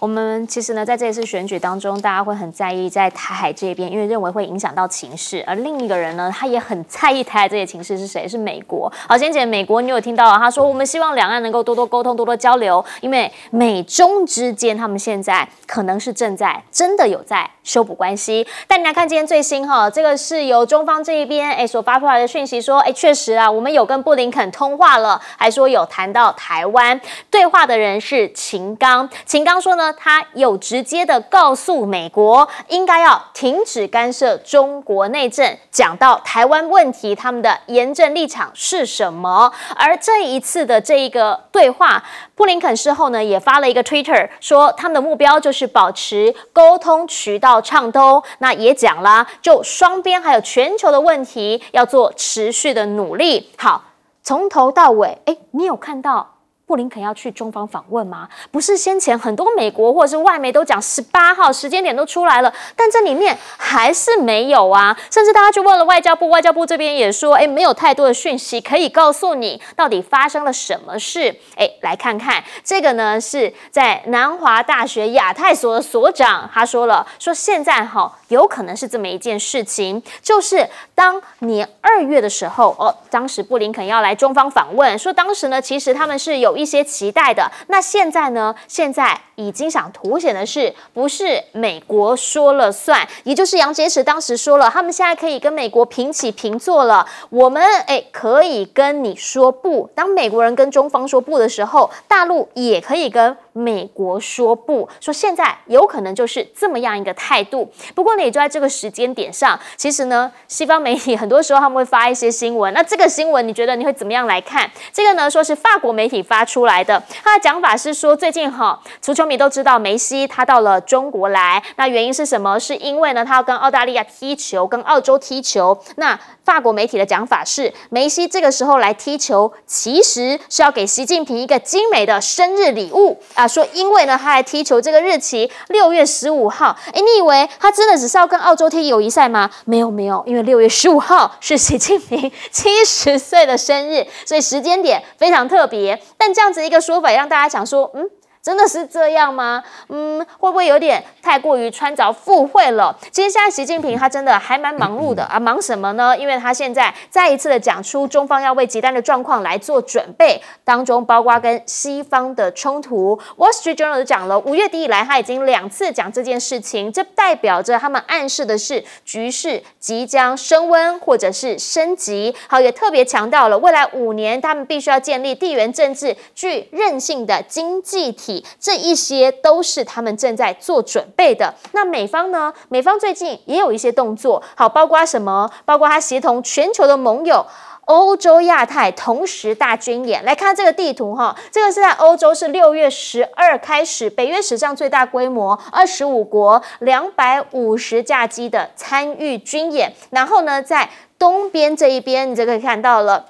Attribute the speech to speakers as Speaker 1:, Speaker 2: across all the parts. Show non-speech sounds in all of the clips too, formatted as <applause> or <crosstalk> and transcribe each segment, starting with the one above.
Speaker 1: 我们其实呢，在这一次选举当中，大家会很在意在台海这边，因为认为会影响到情势；而另一个人呢，他也很在意台海这些情势是谁？是美国。好，先姐，美国，你有听到？他说，我们希望两岸能够多多沟通、多多交流，因为美中之间，他们现在可能是正在真的有在修补关系。但你来看今天最新哈，这个是由中方这一边哎所发出来的讯息说，哎，确实啊，我们有跟布林肯通话了，还说有谈到台湾。对话的人是秦刚，秦刚说呢。他有直接的告诉美国，应该要停止干涉中国内政，讲到台湾问题，他们的严正立场是什么？而这一次的这一个对话，布林肯事后呢也发了一个 Twitter，说他们的目标就是保持沟通渠道畅通。那也讲了，就双边还有全球的问题，要做持续的努力。好，从头到尾，哎，你有看到？布林肯要去中方访问吗？不是，先前很多美国或者是外媒都讲十八号时间点都出来了，但这里面还是没有啊。甚至大家去问了外交部，外交部这边也说，哎，没有太多的讯息可以告诉你到底发生了什么事。哎，来看看这个呢，是在南华大学亚太所的所长，他说了，说现在哈有可能是这么一件事情，就是当年二月的时候，哦，当时布林肯要来中方访问，说当时呢，其实他们是有。一些期待的，那现在呢？现在已经想凸显的是，不是美国说了算？也就是杨洁篪当时说了，他们现在可以跟美国平起平坐了。我们诶可以跟你说不。当美国人跟中方说不的时候，大陆也可以跟。美国说不说？现在有可能就是这么样一个态度。不过呢，也就在这个时间点上，其实呢，西方媒体很多时候他们会发一些新闻。那这个新闻，你觉得你会怎么样来看？这个呢，说是法国媒体发出来的，他的讲法是说，最近哈，足球迷都知道梅西他到了中国来，那原因是什么？是因为呢，他要跟澳大利亚踢球，跟澳洲踢球。那法国媒体的讲法是，梅西这个时候来踢球，其实是要给习近平一个精美的生日礼物啊！说因为呢，他来踢球这个日期六月十五号，哎，你以为他真的只是要跟澳洲踢友谊赛吗？没有没有，因为六月十五号是习近平 <laughs> 七十岁的生日，所以时间点非常特别。但这样子一个说法，让大家想说，嗯。真的是这样吗？嗯，会不会有点太过于穿凿附会了？其实现在习近平他真的还蛮忙碌的啊，忙什么呢？因为他现在再一次的讲出中方要为极端的状况来做准备，当中包括跟西方的冲突。Wall Street Journal 都讲了，五月底以来他已经两次讲这件事情，这代表着他们暗示的是局势即将升温或者是升级。好，也特别强调了未来五年他们必须要建立地缘政治具韧性的经济体。这一些都是他们正在做准备的。那美方呢？美方最近也有一些动作，好，包括什么？包括他协同全球的盟友，欧洲、亚太同时大军演。来看这个地图哈，这个是在欧洲，是六月十二开始，北约史上最大规模，二十五国两百五十架机的参与军演。然后呢，在东边这一边，你就可以看到了。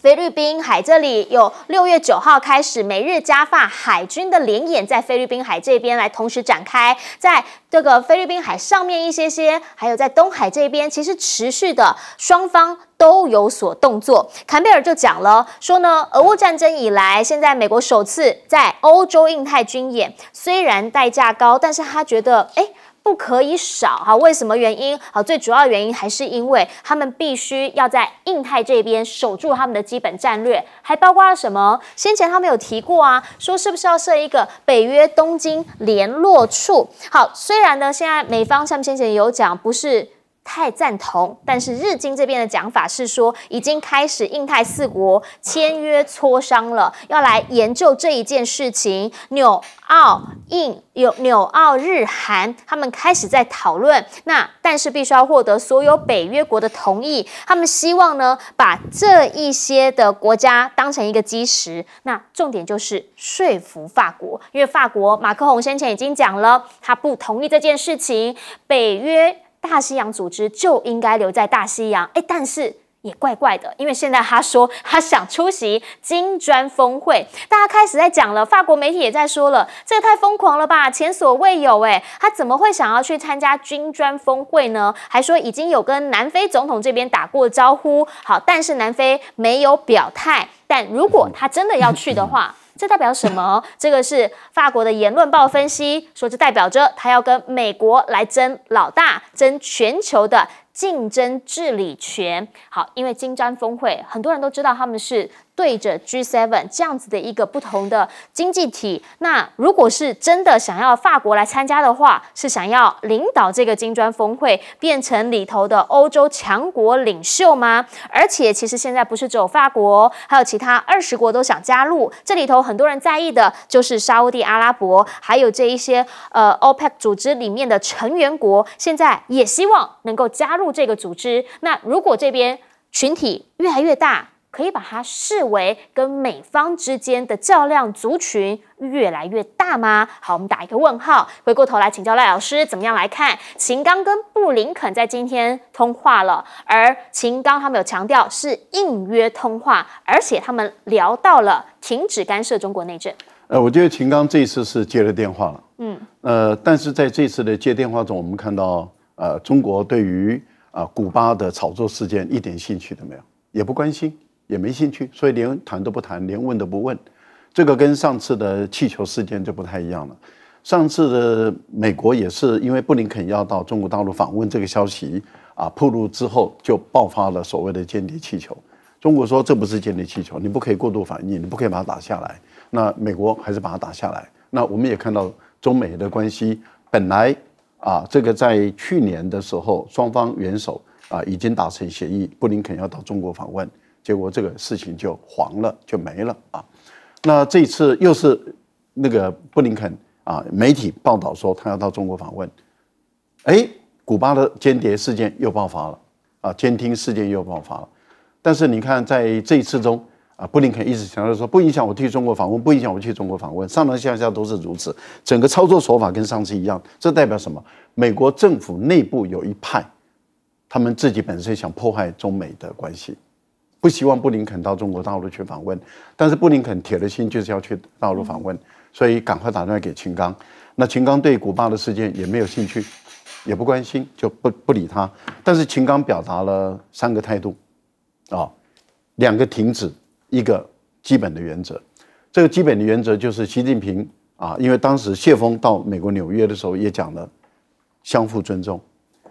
Speaker 1: 菲律宾海这里有六月九号开始，美日加法海军的联演在菲律宾海这边来同时展开，在这个菲律宾海上面一些些，还有在东海这边，其实持续的双方都有所动作。坎贝尔就讲了，说呢，俄乌战争以来，现在美国首次在欧洲印太军演，虽然代价高，但是他觉得，哎。不可以少哈，为什么原因好，最主要原因还是因为他们必须要在印太这边守住他们的基本战略，还包括了什么？先前他们有提过啊，说是不是要设一个北约东京联络处？好，虽然呢，现在美方像先前有讲，不是。太赞同，但是日经这边的讲法是说，已经开始印太四国签约磋商了，要来研究这一件事情。纽澳印有纽澳日韩他们开始在讨论，那但是必须要获得所有北约国的同意。他们希望呢，把这一些的国家当成一个基石。那重点就是说服法国，因为法国马克宏先前已经讲了，他不同意这件事情。北约。大西洋组织就应该留在大西洋，哎，但是也怪怪的，因为现在他说他想出席金砖峰会，大家开始在讲了，法国媒体也在说了，这太疯狂了吧，前所未有，诶，他怎么会想要去参加金砖峰会呢？还说已经有跟南非总统这边打过招呼，好，但是南非没有表态，但如果他真的要去的话。这代表什么？这个是法国的《言论报》分析说，这代表着他要跟美国来争老大，争全球的竞争治理权。好，因为金砖峰会，很多人都知道他们是。对着 G7 这样子的一个不同的经济体，那如果是真的想要法国来参加的话，是想要领导这个金砖峰会，变成里头的欧洲强国领袖吗？而且，其实现在不是只有法国，还有其他二十国都想加入。这里头很多人在意的就是沙地阿拉伯，还有这一些呃 OPEC 组织里面的成员国，现在也希望能够加入这个组织。那如果这边群体越来越大，可以把它视为跟美方之间的较量族群越来越大吗？好，我们打一个问号。回过头来请教赖老师，怎么样来看秦刚跟布林肯在今天通话了，而秦刚他们有强调是应约通话，而且他们聊到了停止干涉中国内政。
Speaker 2: 呃，我觉得秦刚这次是接了电话了。嗯，呃，但是在这次的接电话中，我们看到呃，中国对于啊古巴的炒作事件一点兴趣都没有，也不关心。也没兴趣，所以连谈都不谈，连问都不问。这个跟上次的气球事件就不太一样了。上次的美国也是因为布林肯要到中国大陆访问，这个消息啊铺路之后，就爆发了所谓的间谍气球。中国说这不是间谍气球，你不可以过度反应，你不可以把它打下来。那美国还是把它打下来。那我们也看到，中美的关系本来啊，这个在去年的时候，双方元首啊已经达成协议，布林肯要到中国访问。结果这个事情就黄了，就没了啊。那这次又是那个布林肯啊，媒体报道说他要到中国访问，哎，古巴的间谍事件又爆发了啊，监听事件又爆发了。但是你看，在这一次中啊，布林肯一直强调说不影响我去中国访问，不影响我去中国访问，上上下下都是如此，整个操作手法跟上次一样。这代表什么？美国政府内部有一派，他们自己本身想破坏中美的关系。不希望布林肯到中国大陆去访问，但是布林肯铁了心就是要去大陆访问，所以赶快打电话给秦刚。那秦刚对古巴的事件也没有兴趣，也不关心，就不不理他。但是秦刚表达了三个态度，啊，两个停止，一个基本的原则。这个基本的原则就是习近平啊，因为当时谢峰到美国纽约的时候也讲了，相互尊重，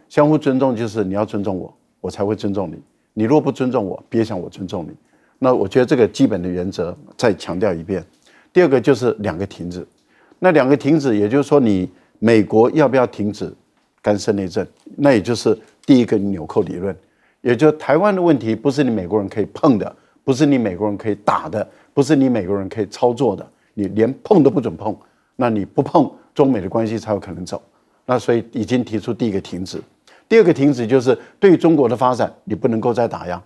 Speaker 2: 相互尊重就是你要尊重我，我才会尊重你。你若不尊重我，别想我尊重你。那我觉得这个基本的原则再强调一遍。第二个就是两个停止，那两个停止，也就是说你美国要不要停止干涉内政？那也就是第一个纽扣理论，也就台湾的问题不是你美国人可以碰的，不是你美国人可以打的，不是你美国人可以操作的，你连碰都不准碰。那你不碰，中美的关系才有可能走。那所以已经提出第一个停止。第二个停止就是对中国的发展，你不能够再打压。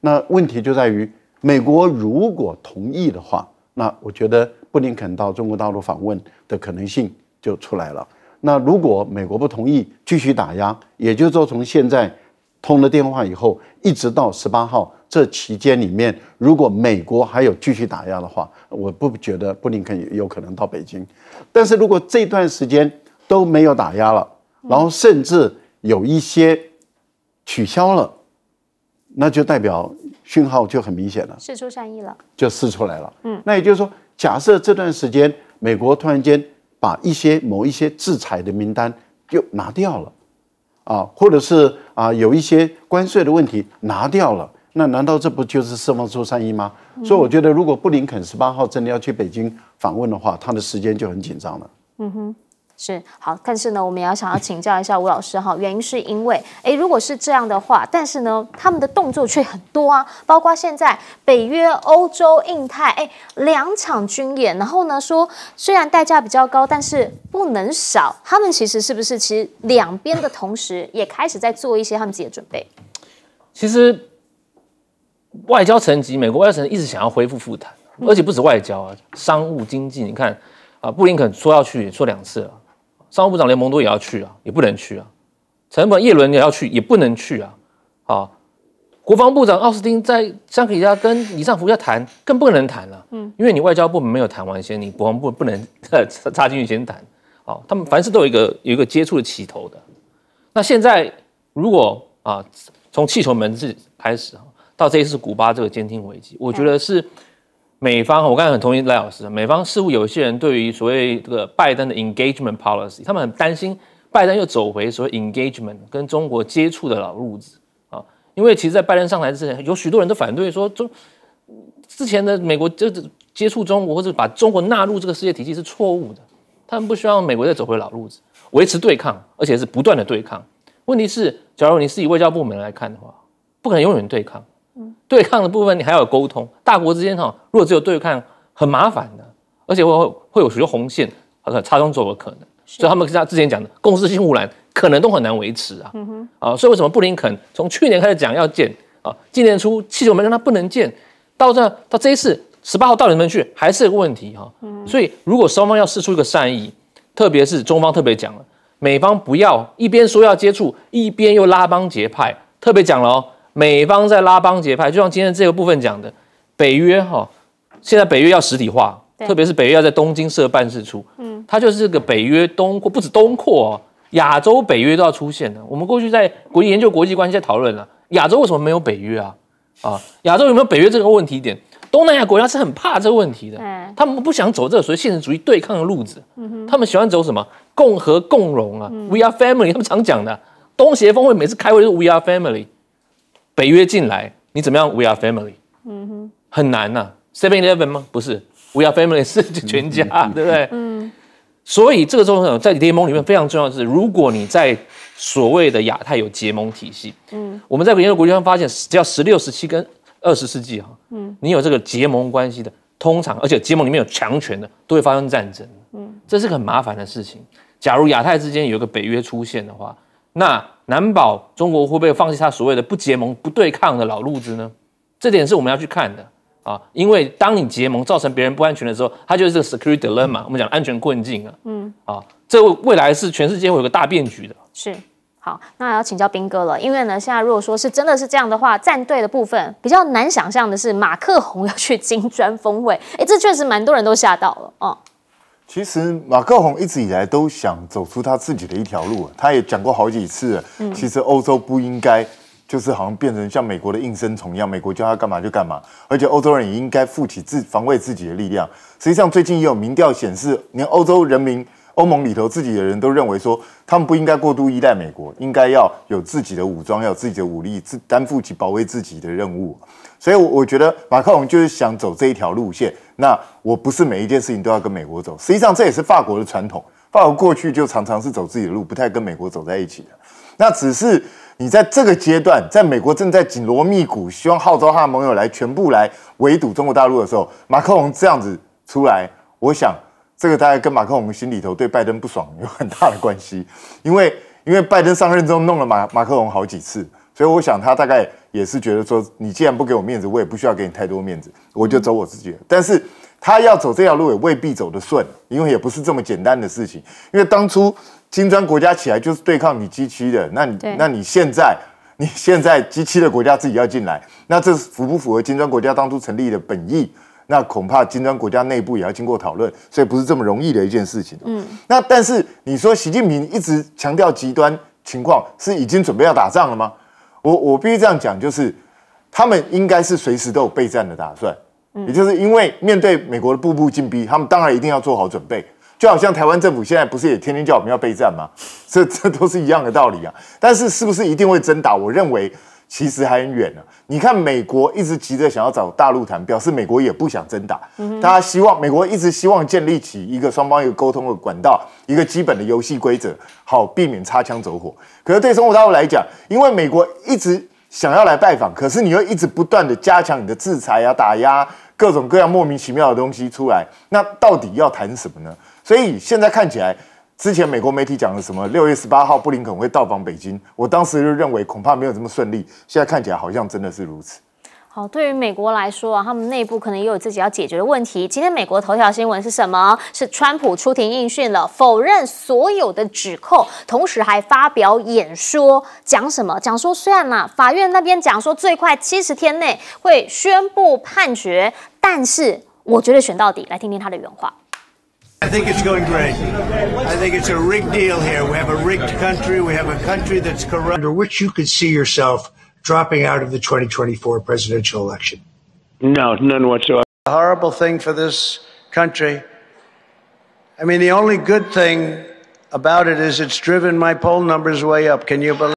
Speaker 2: 那问题就在于，美国如果同意的话，那我觉得布林肯到中国大陆访问的可能性就出来了。那如果美国不同意继续打压，也就是说从现在通了电话以后，一直到十八号这期间里面，如果美国还有继续打压的话，我不觉得布林肯有可能到北京。但是如果这段时间都没有打压了，然后甚至有一些取消了，那就代表讯号就很明显了，
Speaker 1: 试出善意了，
Speaker 2: 就试出来了。嗯，那也就是说，假设这段时间美国突然间把一些某一些制裁的名单就拿掉了，啊，或者是啊有一些关税的问题拿掉了，那难道这不就是释放出善意吗？所以我觉得，如果布林肯十八号真的要去北京访问的话，他的时间就很紧张了。
Speaker 1: 嗯哼。是好，但是呢，我们也要想要请教一下吴老师哈。原因是因为，诶，如果是这样的话，但是呢，他们的动作却很多啊，包括现在北约、欧洲、印太，诶，两场军演，然后呢，说虽然代价比较高，但是不能少。他们其实是不是，其实两边的同时也开始在做一些他们自己的准备？
Speaker 3: 其实外交层级，美国外交层一直想要恢复复谈，而且不止外交啊，商务经济，你看啊，布林肯说要去，说两次了，商务部长联盟都也要去啊，也不能去啊。成本叶伦也要去，也不能去啊。啊，国防部长奥斯汀在香格里拉跟李尚福要谈，更不可能谈了。嗯，因为你外交部门没有谈完先，你国防部不能插 <laughs> 插进去先谈。啊，他们凡事都有一个有一个接触的起头的。那现在如果啊，从气球门是开始啊，到这一次古巴这个监听危机，我觉得是。美方，我刚才很同意赖老师。美方似乎有一些人对于所谓这个拜登的 engagement policy，他们很担心拜登又走回所谓 engagement，跟中国接触的老路子啊。因为其实，在拜登上台之前，有许多人都反对说，中之前的美国就接触中国或者把中国纳入这个世界体系是错误的。他们不希望美国再走回老路子，维持对抗，而且是不断的对抗。问题是，假如你是以外交部门来看的话，不可能永远对抗。对抗的部分，你还要有沟通。大国之间哈，如果只有对抗，很麻烦的，而且会会会有许多红线和插中走的可能。所以他们像之前讲的，共识性污染，可能都很难维持啊。啊，所以为什么布林肯从去年开始讲要建啊，今年初气球门让他不能建，到这到这一次十八号到你们去还是有个问题哈。所以如果双方要试出一个善意，特别是中方特别讲了，美方不要一边说要接触，一边又拉帮结派，特别讲了哦。美方在拉帮结派，就像今天这个部分讲的，北约哈，现在北约要实体化，特别是北约要在东京设办事处，嗯，它就是个北约东扩，不止东扩哦，亚洲北约都要出现的。我们过去在国际研究国际关系，在讨论了亚洲为什么没有北约啊？啊，亚洲有没有北约这个问题点？东南亚国家是很怕这个问题的，他们不想走这个所谓现实主义对抗的路子，嗯哼，他们喜欢走什么共和共荣啊？We are family，他们常讲的，东协峰会每次开会是 We are family。北约进来，你怎么样？We are family。嗯哼，很难呐。Seven Eleven 吗？不是，We are family 是全家，对不对？嗯。所以这个候在联盟里面非常重要的是，如果你在所谓的亚太有结盟体系，嗯，我们在研究国际上发现，只要十六、十七跟二十世纪哈，嗯，你有这个结盟关系的，通常而且结盟里面有强权的，都会发生战争。嗯，这是个很麻烦的事情。假如亚太之间有一个北约出现的话，那。难保中国会不会放弃他所谓的不结盟、不对抗的老路子呢？这点是我们要去看的啊，因为当你结盟造成别人不安全的时候，它就是这个 security dilemma，我们讲安全困境啊。嗯，啊，这未来是全世界会有个大变局的。
Speaker 1: 是，好，那要请教兵哥了，因为呢，现在如果说是真的是这样的话，站队的部分比较难想象的是马克宏要去金砖峰会，哎，这确实蛮多人都吓到了哦。
Speaker 4: 其实，马克龙一直以来都想走出他自己的一条路他也讲过好几次，其实欧洲不应该，就是好像变成像美国的应声虫一样，美国叫他干嘛就干嘛。而且，欧洲人也应该负起自防卫自己的力量。实际上，最近也有民调显示，连欧洲人民、欧盟里头自己的人都认为说，他们不应该过度依赖美国，应该要有自己的武装，要有自己的武力，自担负起保卫自己的任务。所以，我我觉得马克龙就是想走这一条路线。那我不是每一件事情都要跟美国走，实际上这也是法国的传统。法国过去就常常是走自己的路，不太跟美国走在一起的。那只是你在这个阶段，在美国正在紧锣密鼓，希望号召他的盟友来全部来围堵中国大陆的时候，马克龙这样子出来，我想这个大概跟马克龙心里头对拜登不爽有很大的关系。因为，因为拜登上任之后弄了马马克龙好几次。所以我想他大概也是觉得说，你既然不给我面子，我也不需要给你太多面子，我就走我自己。但是他要走这条路也未必走得顺，因为也不是这么简单的事情。因为当初金砖国家起来就是对抗你机区的，那你那你现在你现在机区的国家自己要进来，那这符不符合金砖国家当初成立的本意？那恐怕金砖国家内部也要经过讨论，所以不是这么容易的一件事情。嗯。那但是你说习近平一直强调极端情况，是已经准备要打仗了吗？我我必须这样讲，就是他们应该是随时都有备战的打算，嗯，也就是因为面对美国的步步紧逼，他们当然一定要做好准备，就好像台湾政府现在不是也天天叫我们要备战吗？这这都是一样的道理啊。但是是不是一定会真打？我认为。其实还很远呢。你看，美国一直急着想要找大陆谈，表示美国也不想真打，他希望美国一直希望建立起一个双方一个沟通的管道，一个基本的游戏规则，好避免擦枪走火。可是对中国大陆来讲，因为美国一直想要来拜访，可是你又一直不断的加强你的制裁啊，打压各种各样莫名其妙的东西出来，那到底要谈什么呢？所以现在看起来。之前美国媒体讲了什么？六月十八号，布林肯会到访北京。我当时就认为恐怕没有这么顺利。现在看起来好像真的是如此。
Speaker 1: 好，对于美国来说啊，他们内部可能也有自己要解决的问题。今天美国头条新闻是什么？是川普出庭应讯了，否认所有的指控，同时还发表演说，讲什么？讲说虽然法院那边讲说最快七十天内会宣布判决，但是我觉得选到底，来听听他的原话。
Speaker 4: I think it's going great. I think it's a rigged deal here. We have a rigged country. We have a country that's corrupt. Under which you could see yourself dropping out of the 2024 presidential election?
Speaker 1: No, none whatsoever.
Speaker 2: A horrible thing for this country. I mean, the only good thing about it is it's driven my poll numbers way up. Can you believe?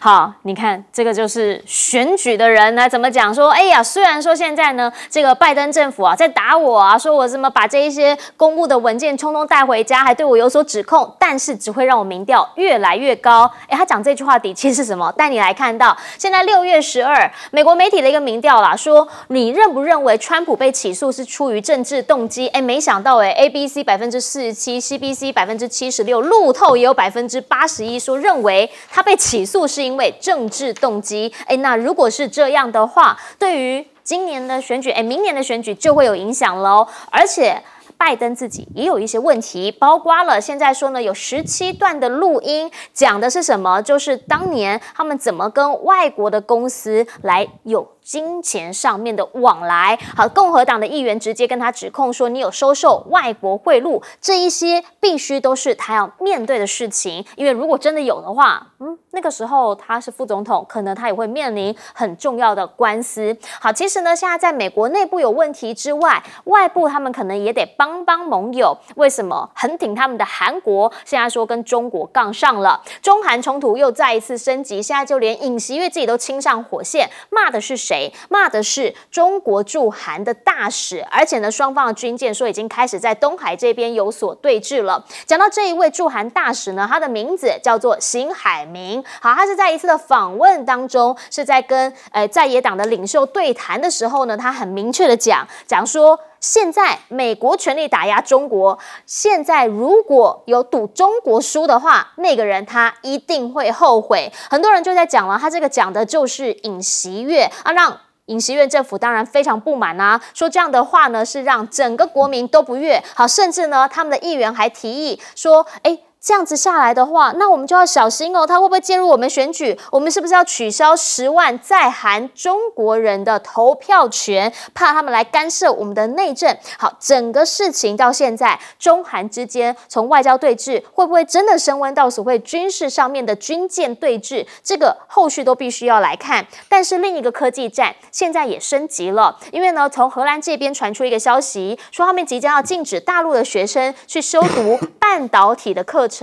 Speaker 1: 好，你看这个就是选举的人那怎么讲说，哎呀，虽然说现在呢，这个拜登政府啊在打我啊，说我怎么把这一些公务的文件通通带回家，还对我有所指控，但是只会让我民调越来越高。哎，他讲这句话底气是什么？带你来看到现在六月十二，美国媒体的一个民调啦，说你认不认为川普被起诉是出于政治动机？哎，没想到哎，ABC 百分之四十七，CBC 百分之七十六，路透也有百分之八十一说认为他被起诉。就是因为政治动机，哎，那如果是这样的话，对于今年的选举，哎，明年的选举就会有影响喽。而且拜登自己也有一些问题，包括了现在说呢，有十七段的录音，讲的是什么？就是当年他们怎么跟外国的公司来有。金钱上面的往来，好，共和党的议员直接跟他指控说，你有收受外国贿赂，这一些必须都是他要面对的事情，因为如果真的有的话，嗯，那个时候他是副总统，可能他也会面临很重要的官司。好，其实呢，现在在美国内部有问题之外，外部他们可能也得帮帮盟友。为什么很挺他们的韩国？现在说跟中国杠上了，中韩冲突又再一次升级，现在就连尹锡悦自己都亲上火线，骂的是谁？骂的是中国驻韩的大使，而且呢，双方的军舰说已经开始在东海这边有所对峙了。讲到这一位驻韩大使呢，他的名字叫做邢海明。好，他是在一次的访问当中，是在跟呃在野党的领袖对谈的时候呢，他很明确的讲讲说。现在美国全力打压中国。现在如果有赌中国输的话，那个人他一定会后悔。很多人就在讲了，他这个讲的就是尹锡悦啊，让尹锡悦政府当然非常不满啊，说这样的话呢是让整个国民都不悦。好，甚至呢，他们的议员还提议说，哎。这样子下来的话，那我们就要小心哦，他会不会介入我们选举？我们是不是要取消十万在韩中国人的投票权？怕他们来干涉我们的内政。好，整个事情到现在，中韩之间从外交对峙，会不会真的升温到所谓军事上面的军舰对峙？这个后续都必须要来看。但是另一个科技战现在也升级了，因为呢，从荷兰这边传出一个消息，说他们即将要禁止大陆的学生去修读半导体的课程。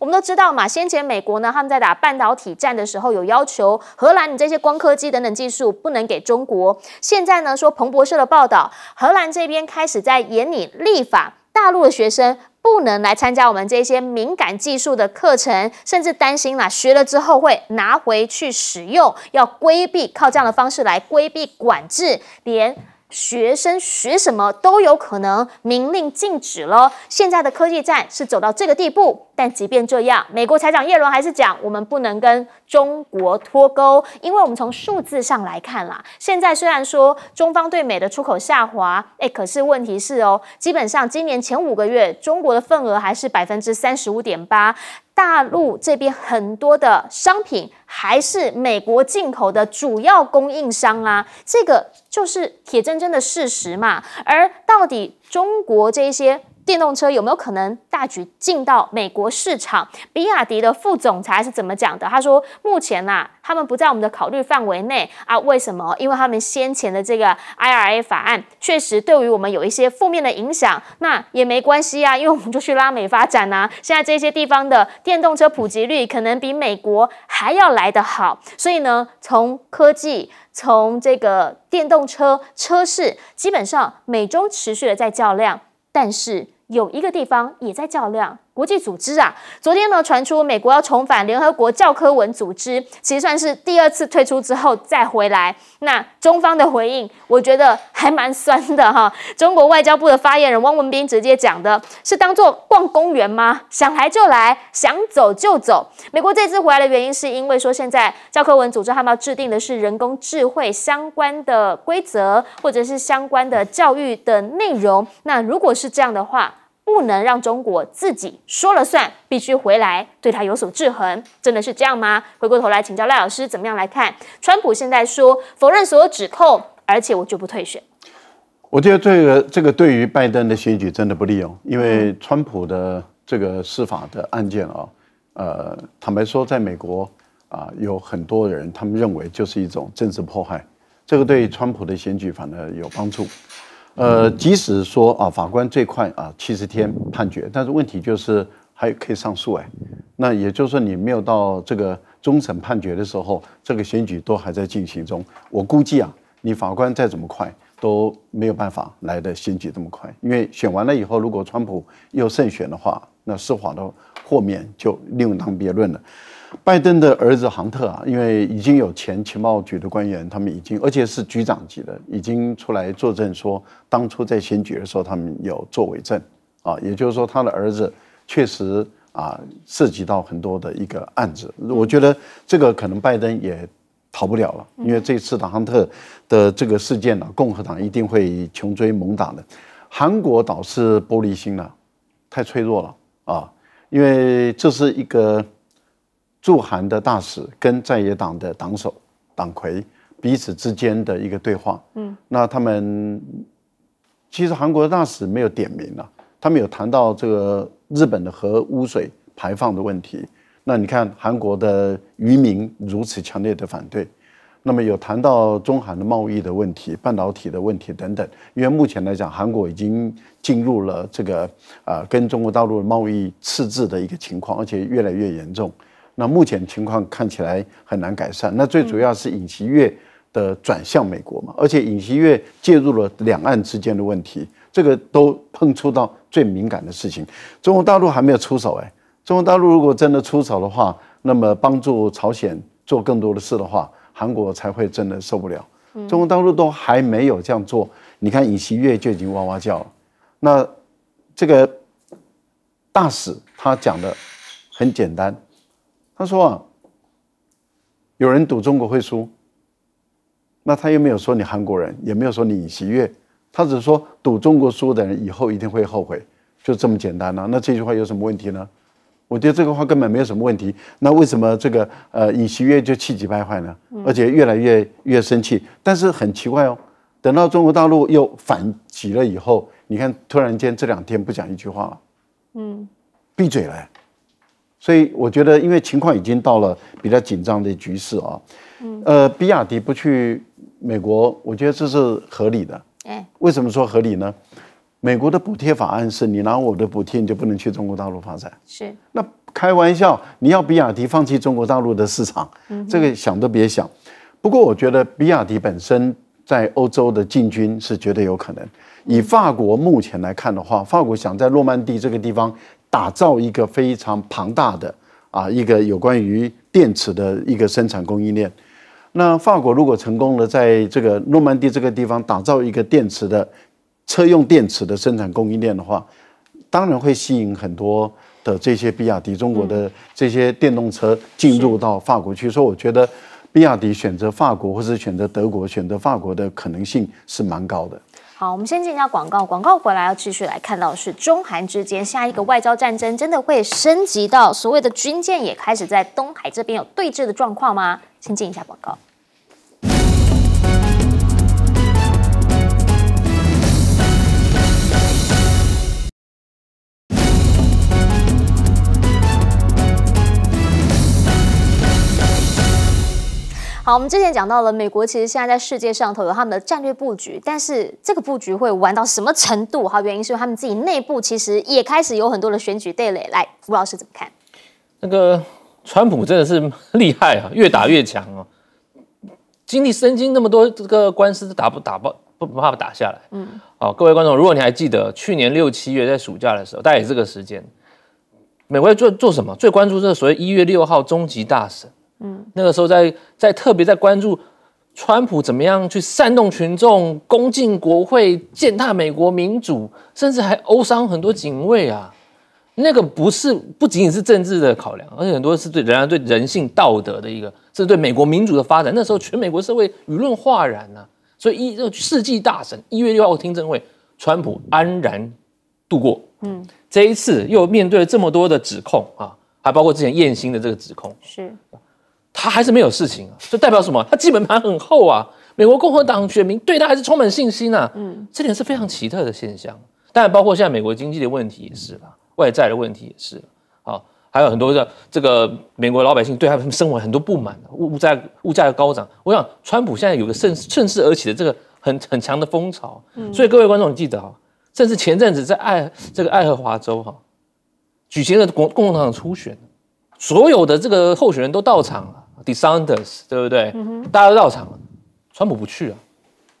Speaker 1: 我们都知道嘛，先前美国呢他们在打半导体战的时候有要求荷兰，你这些光刻机等等技术不能给中国。现在呢说彭博社的报道，荷兰这边开始在严拟立法，大陆的学生不能来参加我们这些敏感技术的课程，甚至担心啦学了之后会拿回去使用，要规避靠这样的方式来规避管制，连。学生学什么都有可能明令禁止了。现在的科技战是走到这个地步，但即便这样，美国财长耶伦还是讲，我们不能跟中国脱钩，因为我们从数字上来看啦，现在虽然说中方对美的出口下滑，哎，可是问题是哦，基本上今年前五个月，中国的份额还是百分之三十五点八。大陆这边很多的商品还是美国进口的主要供应商啊，这个就是铁铮铮的事实嘛。而到底中国这些？电动车有没有可能大举进到美国市场？比亚迪的副总裁是怎么讲的？他说：“目前呐，他们不在我们的考虑范围内啊。为什么？因为他们先前的这个 IRA 法案确实对于我们有一些负面的影响。那也没关系啊，因为我们就去拉美发展呐。现在这些地方的电动车普及率可能比美国还要来得好。所以呢，从科技，从这个电动车车市，基本上美中持续的在较量，但是。”有一个地方也在较量。国际组织啊，昨天呢传出美国要重返联合国教科文组织，其实算是第二次退出之后再回来。那中方的回应，我觉得还蛮酸的哈。中国外交部的发言人汪文斌直接讲的，是当做逛公园吗？想来就来，想走就走。美国这次回来的原因，是因为说现在教科文组织他们要制定的是人工智慧相关的规则，或者是相关的教育的内容。那如果是这样的话，不能让中国自己说了算，必须回来对他有所制衡，真的是这样吗？回过头来请教赖老师，怎么样来看？川普现在说否认所有指控，而且我绝不退选。
Speaker 2: 我觉得这个这个对于拜登的选举真的不利哦，因为川普的这个司法的案件啊，呃，坦白说，在美国啊，有很多人他们认为就是一种政治迫害，这个对川普的选举反而有帮助。呃，即使说啊，法官最快啊七十天判决，但是问题就是还可以上诉哎。那也就是说，你没有到这个终审判决的时候，这个选举都还在进行中。我估计啊，你法官再怎么快都没有办法来的选举这么快，因为选完了以后，如果川普又胜选的话，那司法的豁免就另当别论了。拜登的儿子杭特啊，因为已经有前情报局的官员，他们已经而且是局长级的，已经出来作证说，当初在选举的时候他们有作伪证啊，也就是说他的儿子确实啊涉及到很多的一个案子。我觉得这个可能拜登也逃不了了，因为这次的杭特的这个事件呢，共和党一定会穷追猛打的。韩国倒是玻璃心了，太脆弱了啊，因为这是一个。驻韩的大使跟在野党的党首、党魁彼此之间的一个对话。嗯，那他们其实韩国的大使没有点名了，他们有谈到这个日本的核污水排放的问题。那你看韩国的渔民如此强烈的反对，那么有谈到中韩的贸易的问题、半导体的问题等等。因为目前来讲，韩国已经进入了这个啊，跟中国大陆的贸易赤字的一个情况，而且越来越严重。那目前情况看起来很难改善。那最主要是尹锡悦的转向美国嘛，而且尹锡悦介入了两岸之间的问题，这个都碰触到最敏感的事情。中国大陆还没有出手哎，中国大陆如果真的出手的话，那么帮助朝鲜做更多的事的话，韩国才会真的受不了。中国大陆都还没有这样做，你看尹锡悦就已经哇哇叫了。那这个大使他讲的很简单。他说：“啊，有人赌中国会输，那他又没有说你韩国人，也没有说你尹锡悦，他只是说赌中国输的人以后一定会后悔，就这么简单了。那这句话有什么问题呢？我觉得这个话根本没有什么问题。那为什么这个呃尹锡悦就气急败坏呢？而且越来越越生气。但是很奇怪哦，等到中国大陆又反击了以后，你看突然间这两天不讲一句话了，嗯，闭嘴了。”所以我觉得，因为情况已经到了比较紧张的局势啊，嗯，呃，比亚迪不去美国，我觉得这是合理的。哎，为什么说合理呢？美国的补贴法案是你拿我的补贴，你就不能去中国大陆发展。是。那开玩笑，你要比亚迪放弃中国大陆的市场，这个想都别想。不过，我觉得比亚迪本身在欧洲的进军是绝对有可能。以法国目前来看的话，法国想在诺曼底这个地方。打造一个非常庞大的啊，一个有关于电池的一个生产供应链。那法国如果成功了，在这个诺曼底这个地方打造一个电池的车用电池的生产供应链的话，当然会吸引很多的这些比亚迪中国的这些电动车进入到法国去。所以我觉得，比亚迪选择法国或者选择德国，选择法国的可能性是蛮高的。
Speaker 1: 好，我们先进一下广告。广告回来要继续来看到是中韩之间下一个外交战争，真的会升级到所谓的军舰也开始在东海这边有对峙的状况吗？先进一下广告。好，我们之前讲到了，美国其实现在在世界上头有他们的战略布局，但是这个布局会玩到什么程度？哈，原因是他们自己内部其实也开始有很多的选举对垒。来，吴老师怎么看？
Speaker 3: 那个川普真的是厉害啊，越打越强哦，经历身经那么多这个官司都打不打不不怕打下来？嗯，好，各位观众，如果你还记得去年六七月在暑假的时候，大概这个时间，美国做做什么？最关注是所谓一月六号终极大审。嗯，那个时候在在特别在关注川普怎么样去煽动群众、攻进国会、践踏美国民主，甚至还殴伤很多警卫啊。那个不是不仅仅是政治的考量，而且很多是对仍然对人性、道德的一个，是对美国民主的发展。那时候全美国社会舆论哗然呢。所以一这世纪大神一月六号听证会，川普安然度过。嗯，这一次又面对了这么多的指控啊，还包括之前艳星的这个指控，是。他还是没有事情啊，这代表什么？他基本盘很厚啊！美国共和党选民对他还是充满信心呐。嗯，这点是非常奇特的现象。当然，包括现在美国经济的问题也是了，外债的问题也是了。好，还有很多的这个美国老百姓对他们生活很多不满，物物价物价又高涨。我想，川普现在有个顺顺势而起的这个很很强的风潮。嗯，所以各位观众，记得啊，甚至前阵子在爱这个爱荷华州哈举行的国共和党初选，所有的这个候选人都到场了。d e s c e n t e r s 对不对？大家都到场了，川普不去啊，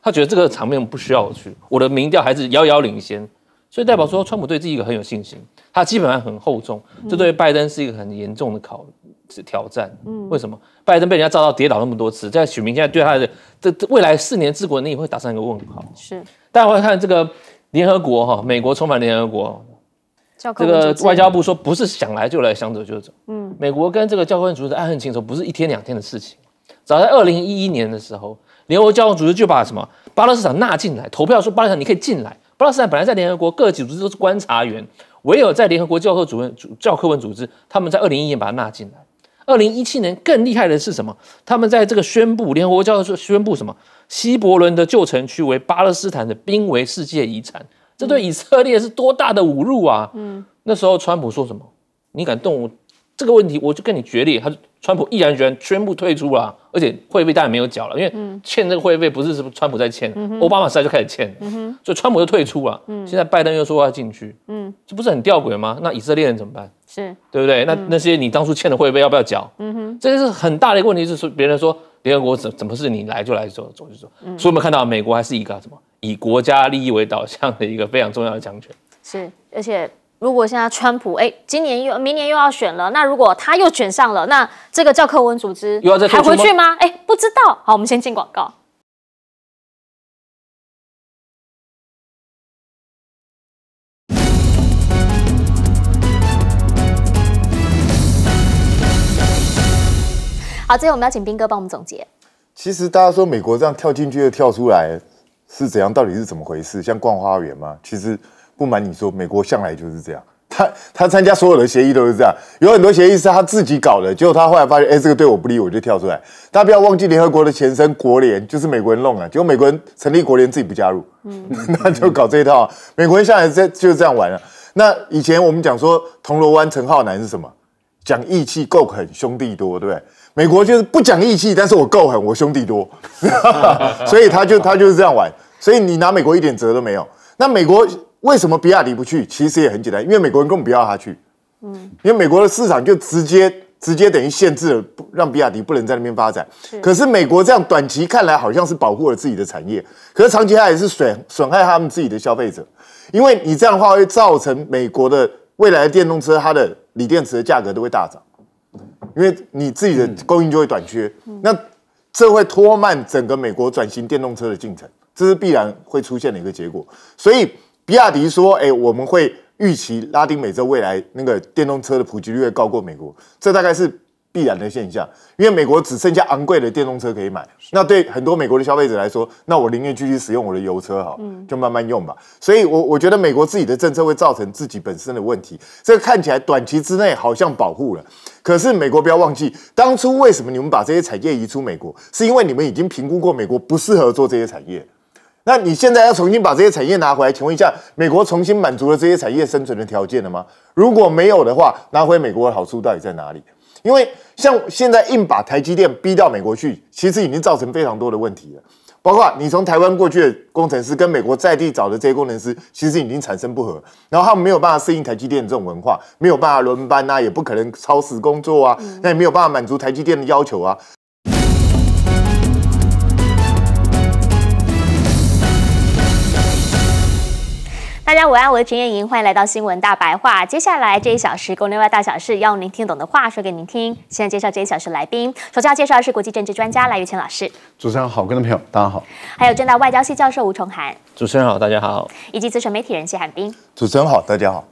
Speaker 3: 他觉得这个场面不需要我去，我的民调还是遥遥领先，所以代表说川普对自己一个很有信心，他基本上很厚重，这对拜登是一个很严重的考挑战。嗯，为什么？拜登被人家遭到跌倒那么多次，在许明现在对他的这未来四年治国，你力会打上一个问号。是，大家会看这个联合国哈，美国重返联合国。这个外交部说不是想来就来，想走就走。嗯，美国跟这个教科文组织爱恨情仇不是一天两天的事情。早在二零一一年的时候，联合国教科文组织就把什么巴勒斯坦纳进来投票，说巴勒斯坦你可以进来。巴勒斯坦本来在联合国各组织都是观察员，唯有在联合国教科文组教科文组织，他们在二零一一年把它纳进来。二零一七年更厉害的是什么？他们在这个宣布联合国教科文宣布什么？西伯林的旧城区为巴勒斯坦的濒危世界遗产。这对以色列是多大的侮辱啊！嗯，那时候川普说什么？你敢动我这个问题，我就跟你决裂。他川普毅然决然宣布退出了，而且会费当然没有缴了，因为欠这个会费不是是川普在欠，奥巴马时代就开始欠，所以川普就退出了。现在拜登又说要进去，嗯，这不是很吊诡吗？那以色列人怎么办？是对不对？那那些你当初欠的会费要不要缴？嗯哼，这是很大的一个问题，是说别人说联合国怎怎么是？你来就来，走走就走。所以我们看到美国还是一个什么？以国家利益为导向的一个非常重要的强权，
Speaker 1: 是。而且，如果现在川普，哎，今年又明年又要选了，那如果他又选上了，那这个教科文组织还回去吗？哎，不知道。好，我们先进广告。好，最后我们要请斌哥帮我们总结。
Speaker 4: 其实大家说美国这样跳进去又跳出来。是怎样？到底是怎么回事？像逛花园吗？其实不瞒你说，美国向来就是这样。他他参加所有的协议都是这样，有很多协议是他自己搞的。结果他后来发现，哎，这个对我不利，我就跳出来。大家不要忘记联合国的前身国联，就是美国人弄的。结果美国人成立国联自己不加入，嗯，<laughs> 那就搞这一套。美国人向来在就是这样玩了。那以前我们讲说铜锣湾陈浩南是什么？讲义气够狠，兄弟多，对不对？美国就是不讲义气，但是我够狠，我兄弟多，<laughs> 所以他就他就是这样玩，所以你拿美国一点辙都没有。那美国为什么比亚迪不去？其实也很简单，因为美国人根本不要他去，嗯，因为美国的市场就直接直接等于限制了，不让比亚迪不能在那边发展。可是美国这样短期看来好像是保护了自己的产业，可是长期下来是损损害他们自己的消费者，因为你这样的话会造成美国的未来的电动车它的锂电池的价格都会大涨。因为你自己的供应就会短缺，那这会拖慢整个美国转型电动车的进程，这是必然会出现的一个结果。所以比亚迪说：“哎，我们会预期拉丁美洲未来那个电动车的普及率会高过美国，这大概是必然的现象。因为美国只剩下昂贵的电动车可以买，那对很多美国的消费者来说，那我宁愿继续使用我的油车哈，就慢慢用吧。所以，我我觉得美国自己的政策会造成自己本身的问题，这看起来短期之内好像保护了。”可是美国不要忘记，当初为什么你们把这些产业移出美国，是因为你们已经评估过美国不适合做这些产业。那你现在要重新把这些产业拿回来，请问一下，美国重新满足了这些产业生存的条件了吗？如果没有的话，拿回美国的好处到底在哪里？因为像现在硬把台积电逼到美国去，其实已经造成非常多的问题了。包括你从台湾过去的工程师，跟美国在地找的这些工程师，其实已经产生不合，然后他们没有办法适应台积电这种文化，没有办法轮班啊，也不可能超时工作啊，那也没有办法满足台积电的要求啊。
Speaker 1: 大家晚安，好，我是陈燕莹，欢迎来到新闻大白话。接下来这一小时国内外大小事，用您听懂的话说给您听。现在介绍这一小时来宾，首先要介绍的是国际政治专家赖玉清老师。
Speaker 4: 主持人好，观众朋友大家好。
Speaker 1: 还有正大外交系教授吴崇涵。
Speaker 4: 主持人好，大家好。
Speaker 1: 以及资深媒体人谢汉兵。
Speaker 4: 主持人好，大家好。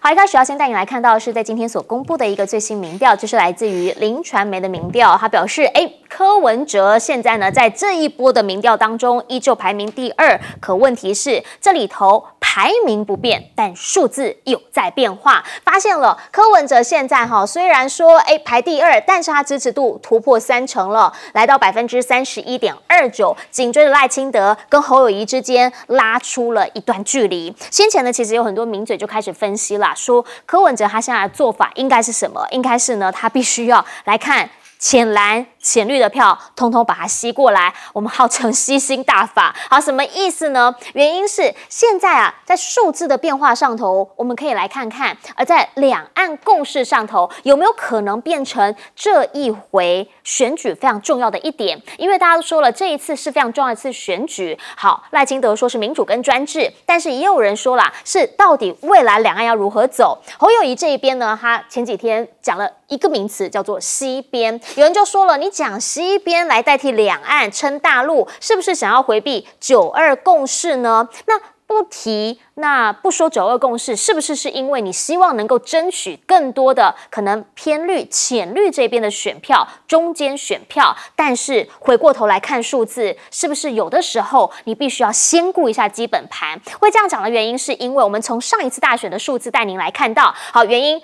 Speaker 1: 好，一开始要先带你来看到是在今天所公布的一个最新民调，就是来自于林传媒的民调，他表示，哎，柯文哲现在呢，在这一波的民调当中依旧排名第二，可问题是这里头排名不变，但数字有在变化，发现了柯文哲现在哈虽然说哎排第二，但是他支持度突破三成了，来到百分之三十一点二九，紧追着赖清德跟侯友谊之间拉出了一段距离。先前呢，其实有很多名嘴就开始分。希腊说，柯文哲他现在的做法应该是什么？应该是呢，他必须要来看浅蓝。浅绿的票，通通把它吸过来，我们号称吸星大法。<laughs> 好，什么意思呢？原因是现在啊，在数字的变化上头，我们可以来看看；而在两岸共识上头，有没有可能变成这一回选举非常重要的一点？因为大家都说了，这一次是非常重要一次选举。好，赖清德说是民主跟专制，但是也有人说了，是到底未来两岸要如何走？侯友谊这一边呢，他前几天讲了一个名词，叫做“西边”，有人就说了，你。讲西边来代替两岸称大陆，是不是想要回避九二共识呢？那不提，那不说九二共识，是不是是因为你希望能够争取更多的可能偏绿、浅绿这边的选票、中间选票？但是回过头来看数字，是不是有的时候你必须要先顾一下基本盘？会这样讲的原因，是因为我们从上一次大选的数字带您来看到，好原因。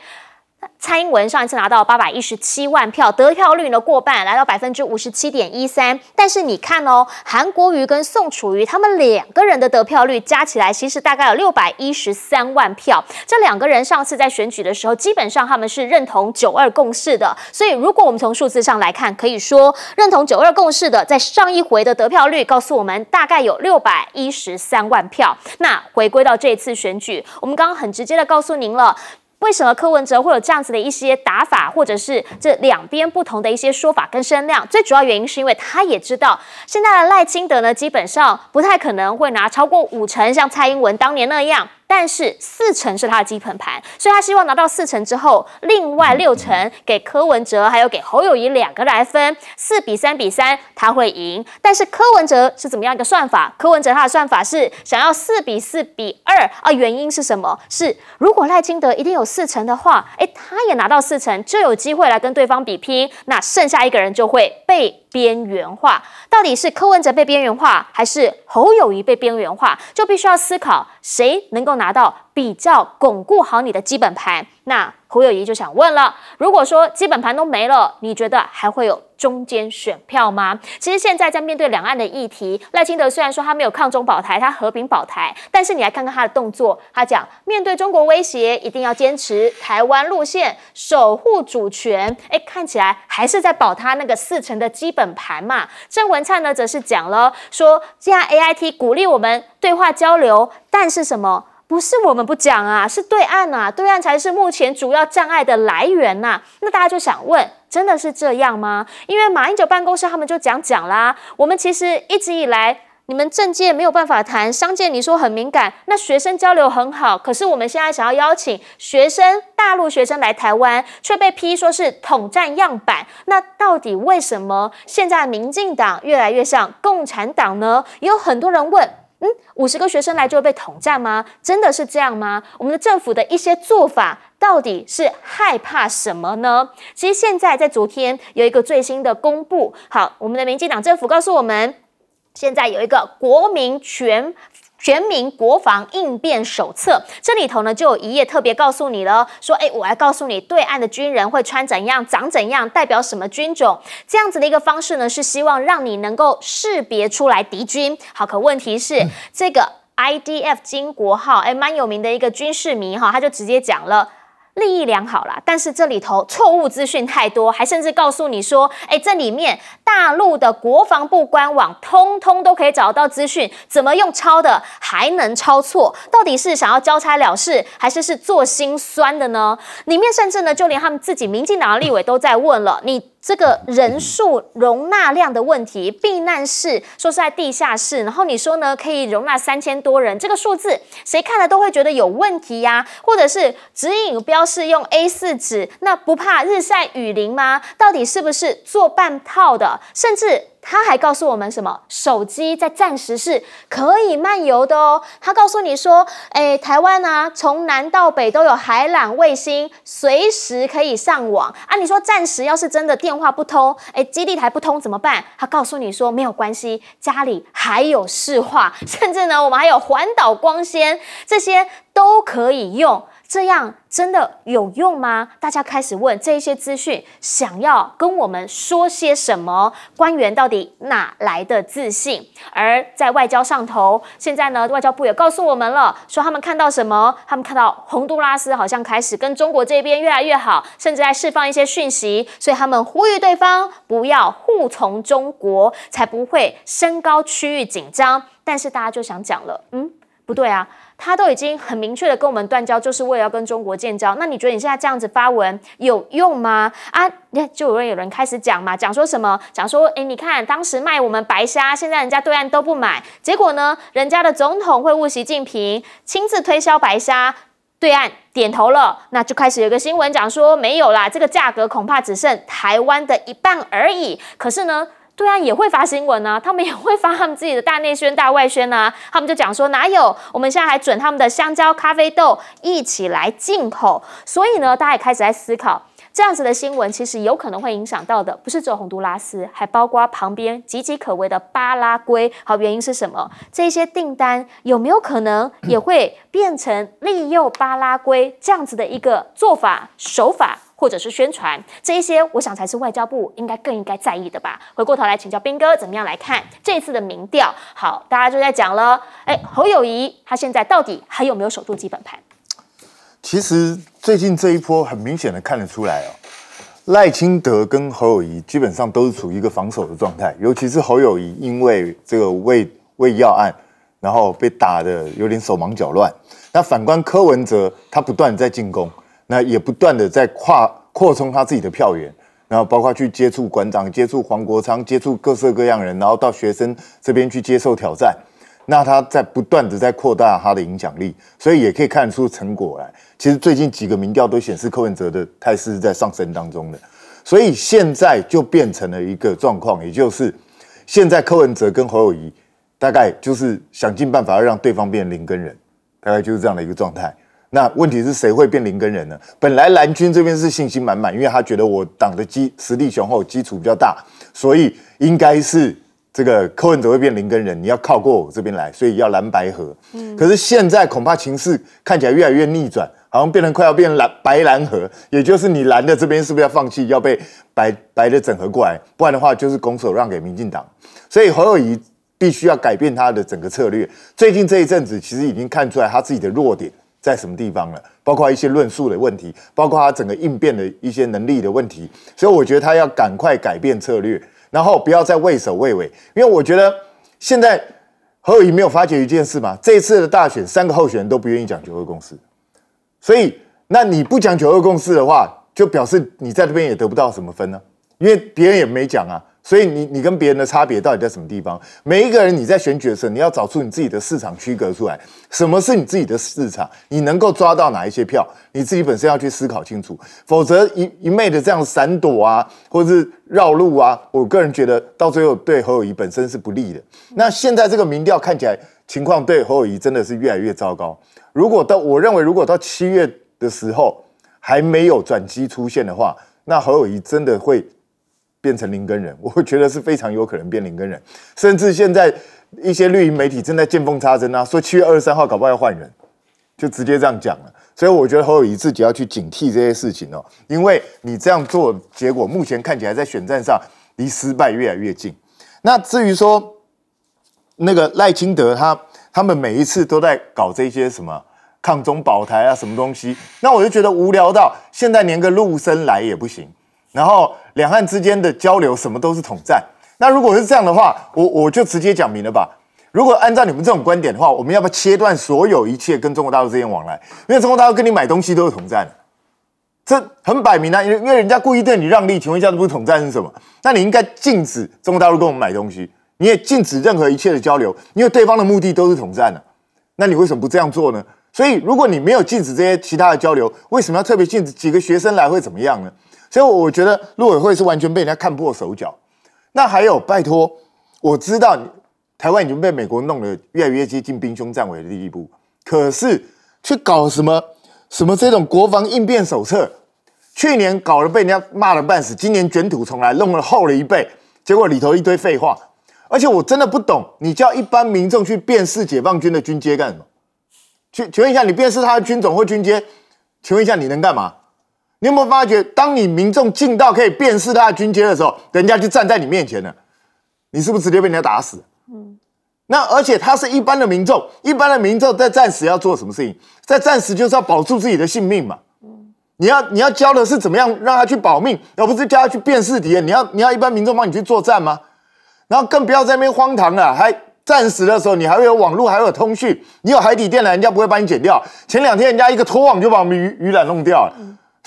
Speaker 1: 蔡英文上一次拿到八百一十七万票，得票率呢过半，来到百分之五十七点一三。但是你看哦，韩国瑜跟宋楚瑜他们两个人的得票率加起来，其实大概有六百一十三万票。这两个人上次在选举的时候，基本上他们是认同九二共识的。所以，如果我们从数字上来看，可以说认同九二共识的，在上一回的得票率告诉我们大概有六百一十三万票。那回归到这一次选举，我们刚刚很直接的告诉您了。为什么柯文哲会有这样子的一些打法，或者是这两边不同的一些说法跟声量？最主要原因是因为他也知道，现在的赖清德呢，基本上不太可能会拿超过五成，像蔡英文当年那样。但是四成是他的基本盘，所以他希望拿到四成之后，另外六成给柯文哲，还有给侯友谊两个来分，四比三比三，他会赢。但是柯文哲是怎么样一个算法？柯文哲他的算法是想要四比四比二啊，原因是什么？是如果赖金德一定有四成的话，哎，他也拿到四成就有机会来跟对方比拼，那剩下一个人就会被。边缘化到底是柯文哲被边缘化，还是侯友谊被边缘化？就必须要思考谁能够拿到比较巩固好你的基本盘。那侯友谊就想问了：如果说基本盘都没了，你觉得还会有？中间选票吗？其实现在在面对两岸的议题，赖清德虽然说他没有抗中保台，他和平保台，但是你来看看他的动作，他讲面对中国威胁，一定要坚持台湾路线，守护主权。哎，看起来还是在保他那个四成的基本盘嘛。郑文灿呢，则是讲了说，这样 A I T 鼓励我们对话交流，但是什么？不是我们不讲啊，是对岸呐，对岸才是目前主要障碍的来源呐。那大家就想问。真的是这样吗？因为马英九办公室他们就讲讲啦。我们其实一直以来，你们政界没有办法谈，商界你说很敏感，那学生交流很好。可是我们现在想要邀请学生，大陆学生来台湾，却被批说是统战样板。那到底为什么现在民进党越来越像共产党呢？也有很多人问，嗯，五十个学生来就会被统战吗？真的是这样吗？我们的政府的一些做法。到底是害怕什么呢？其实现在在昨天有一个最新的公布，好，我们的民进党政府告诉我们，现在有一个国民全全民国防应变手册，这里头呢就有一页特别告诉你了，说，哎，我来告诉你，对岸的军人会穿怎样，长怎样，代表什么军种，这样子的一个方式呢，是希望让你能够识别出来敌军。好，可问题是，这个 IDF 金国号，哎，蛮有名的一个军事迷哈，他就直接讲了。利益良好啦，但是这里头错误资讯太多，还甚至告诉你说，哎，这里面大陆的国防部官网通通都可以找到资讯，怎么用抄的还能抄错？到底是想要交差了事，还是是做心酸的呢？里面甚至呢，就连他们自己民进党的立委都在问了，你。这个人数容纳量的问题，避难室说是在地下室，然后你说呢可以容纳三千多人，这个数字谁看了都会觉得有问题呀？或者是指引标是用 A 四纸，那不怕日晒雨淋吗？到底是不是做半套的？甚至。他还告诉我们什么？手机在暂时是可以漫游的哦。他告诉你说，诶，台湾啊，从南到北都有海缆卫星，随时可以上网啊。你说暂时要是真的电话不通，诶，基地台不通怎么办？他告诉你说没有关系，家里还有市话，甚至呢，我们还有环岛光纤，这些都可以用。这样真的有用吗？大家开始问这些资讯想要跟我们说些什么？官员到底哪来的自信？而在外交上头，现在呢，外交部也告诉我们了，说他们看到什么？他们看到洪都拉斯好像开始跟中国这边越来越好，甚至在释放一些讯息，所以他们呼吁对方不要护从中国，才不会升高区域紧张。但是大家就想讲了，嗯，不对啊。他都已经很明确的跟我们断交，就是为了要跟中国建交。那你觉得你现在这样子发文有用吗？啊，你看就有人有人开始讲嘛，讲说什么？讲说，哎，你看当时卖我们白虾，现在人家对岸都不买，结果呢，人家的总统会晤习近平，亲自推销白虾，对岸点头了，那就开始有个新闻讲说，没有啦，这个价格恐怕只剩台湾的一半而已。可是呢？对啊，也会发新闻啊，<laughs> 他们也会发他们自己的大内宣、大外宣啊。他们就讲说，哪有？我们现在还准他们的香蕉、咖啡豆一起来进口。所以呢，大家也开始在思考，这样子的新闻其实有可能会影响到的，不是只有洪都拉斯，还包括旁边岌岌可危的巴拉圭。好，原因是什么？这些订单有没有可能也会变成利诱巴拉圭这样子的一个做法手法？或者是宣传这一些，我想才是外交部应该更应该在意的吧。回过头来请教斌哥，怎么样来看这次的民调？好，大家就在讲了。哎，侯友谊他现在到底还有没有守住基本盘？
Speaker 4: 其实最近这一波很明显的看得出来哦，赖清德跟侯友谊基本上都是处于一个防守的状态，尤其是侯友谊因为这个胃未要案，然后被打的有点手忙脚乱。那反观柯文哲，他不断在进攻。那也不断的在跨扩充他自己的票源，然后包括去接触馆长、接触黄国昌、接触各色各样人，然后到学生这边去接受挑战。那他在不断的在扩大他的影响力，所以也可以看出成果来。其实最近几个民调都显示柯文哲的态势在上升当中的，所以现在就变成了一个状况，也就是现在柯文哲跟侯友谊大概就是想尽办法要让对方变零跟人，大概就是这样的一个状态。那问题是谁会变林根人呢？本来蓝军这边是信心满满，因为他觉得我党的基实力雄厚，基础比较大，所以应该是这个柯文哲会变林根人，你要靠过我这边来，所以要蓝白合。嗯，可是现在恐怕情势看起来越来越逆转，好像变成快要变蓝白蓝合，也就是你蓝的这边是不是要放弃，要被白白的整合过来？不然的话就是拱手让给民进党，所以侯友谊必须要改变他的整个策略。最近这一阵子其实已经看出来他自己的弱点。在什么地方了？包括一些论述的问题，包括他整个应变的一些能力的问题，所以我觉得他要赶快改变策略，然后不要再畏首畏尾。因为我觉得现在何伟没有发觉一件事嘛？这次的大选，三个候选人都不愿意讲九二共识，所以那你不讲九二共识的话，就表示你在这边也得不到什么分呢，因为别人也没讲啊。所以你你跟别人的差别到底在什么地方？每一个人你在选角色，你要找出你自己的市场区隔出来。什么是你自己的市场？你能够抓到哪一些票？你自己本身要去思考清楚，否则一一昧的这样闪躲啊，或者是绕路啊。我个人觉得，到最后对侯友谊本身是不利的。那现在这个民调看起来情况对侯友谊真的是越来越糟糕。如果到我认为，如果到七月的时候还没有转机出现的话，那侯友谊真的会。变成林根人，<laughs> 我觉得是非常有可能变林根人，甚至现在一些绿营媒体正在见缝插针啊，说七月二十三号搞不好要换人，就直接这样讲了。所以我觉得侯友谊自己要去警惕这些事情哦，因为你这样做，结果目前看起来在选战上离失败越来越近。那至于说那个赖清德他他们每一次都在搞这些什么抗中保台啊什么东西，那我就觉得无聊到现在连个陆生来也不行，然后。两岸之间的交流，什么都是统战。那如果是这样的话，我我就直接讲明了吧。如果按照你们这种观点的话，我们要不要切断所有一切跟中国大陆之间往来？因为中国大陆跟你买东西都是统战，这很摆明了，因为因为人家故意对你让利，请问一下，不是统战是什么？那你应该禁止中国大陆跟我们买东西，你也禁止任何一切的交流，因为对方的目的都是统战的。那你为什么不这样做呢？所以，如果你没有禁止这些其他的交流，为什么要特别禁止几个学生来？会怎么样呢？所以我觉得陆委会是完全被人家看破手脚。那还有拜托，我知道台湾已经被美国弄得越来越接近兵凶战危的地步，可是去搞什么什么这种国防应变手册，去年搞了被人家骂了半死，今年卷土重来弄了厚了一倍，结果里头一堆废话。而且我真的不懂，你叫一般民众去辨识解放军的军阶干什么？去请问一下，你辨识他的军种或军阶？请问一下，你能干嘛？你有没有发觉，当你民众近到可以辨识他的军阶的时候，人家就站在你面前了，你是不是直接被人家打死？嗯，那而且他是一般的民众，一般的民众在战时要做什么事情？在战时就是要保住自己的性命嘛。你要你要教的是怎么样让他去保命，而不是教他去辨识敌人。你要你要一般民众帮你去作战吗？然后更不要在那边荒唐了，还战时的时候你还会有网络，还有通讯，你有海底电缆，人家不会把你剪掉。前两天人家一个拖网就把我们鱼鱼缆弄掉了。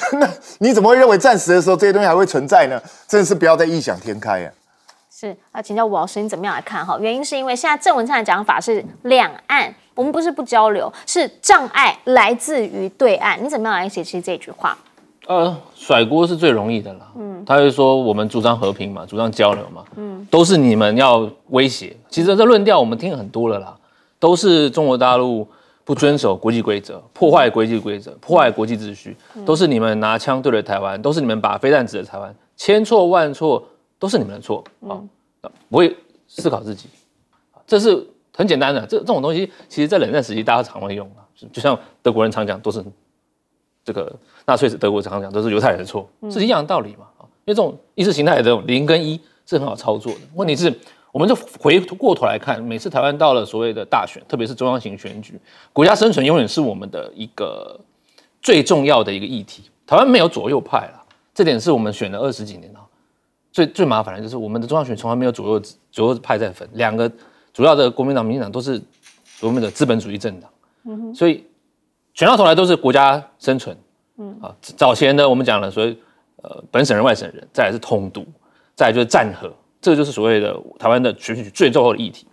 Speaker 4: <laughs> 那你怎么会认为暂时的时候这些东西还会存在呢？真的是不要再异想天开呀！
Speaker 1: 是啊，请教吴老师，你怎么样来看？哈，原因是因为现在郑文灿的讲法是两岸，我们不是不交流，是障碍来自于对岸。你怎么样来解释这句话？
Speaker 3: 呃，甩锅是最容易的啦。嗯，他就说我们主张和平嘛，主张交流嘛。嗯，都是你们要威胁。其实这论调我们听很多了啦，都是中国大陆。不遵守国际规则，破坏国际规则，破坏国际秩序，都是你们拿枪对着台湾，都是你们把飞弹指着台湾，千错万错都是你们的错啊！不会思考自己，这是很简单的。这这种东西，其实在冷战时期大家常会用啊，就像德国人常讲，都是这个纳粹是德国常讲都是犹太人的错，是一样的道理嘛？啊，因为这种意识形态的这种零跟一是很好操作的。问题是。我们就回过头来看，每次台湾到了所谓的大选，特别是中央型选举，国家生存永远是我们的一个最重要的一个议题。台湾没有左右派了，这点是我们选了二十几年了。最最麻烦的就是我们的中央选从来没有左右左右派在分，两个主要的国民党、民进党都是我们的资本主义政党，嗯所以全到头来都是国家生存，嗯啊，早前呢我们讲了，所以呃本省人、外省人，再来是通都，再来就是战和。这个就是所谓的台湾的选举最重要的议题，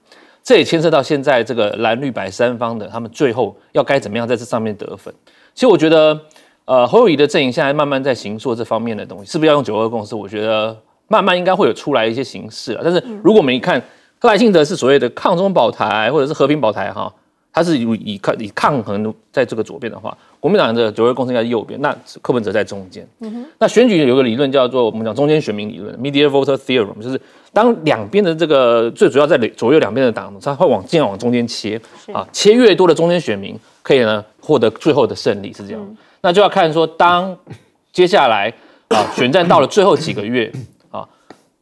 Speaker 3: 这也牵涉到现在这个蓝绿白三方的他们最后要该怎么样在这上面得分。其实我觉得，呃，侯友谊的阵营现在慢慢在行说这方面的东西，是不是要用九二共识？我觉得慢慢应该会有出来一些形式了。但是如果我们一看赖清德是所谓的抗中保台或者是和平保台哈。它是以抗以抗衡在这个左边的话，国民党的九二共识在右边，那柯文哲在中间。嗯哼，那选举有个理论叫做我们讲中间选民理论 m e d i a voter theorem），就是当两边的这个最主要在左右两边的党，它会往尽量往中间切啊，切越多的中间选民，可以呢获得最后的胜利，是这样。那就要看说，当接下来啊，选战到了最后几个月啊，